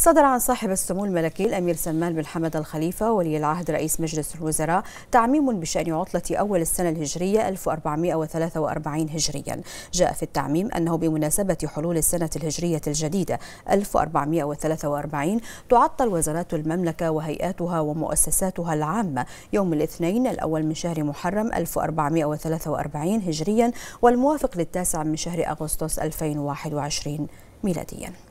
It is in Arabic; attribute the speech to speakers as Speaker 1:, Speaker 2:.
Speaker 1: صدر عن صاحب السمو الملكي الأمير سلمان بن حمد الخليفة ولي العهد رئيس مجلس الوزراء تعميم بشأن عطلة أول السنة الهجرية 1443 هجريا جاء في التعميم أنه بمناسبة حلول السنة الهجرية الجديدة 1443 تعطل وزارات المملكة وهيئاتها ومؤسساتها العامة يوم الاثنين الأول من شهر محرم 1443 هجريا والموافق للتاسع من شهر أغسطس 2021 ميلادياً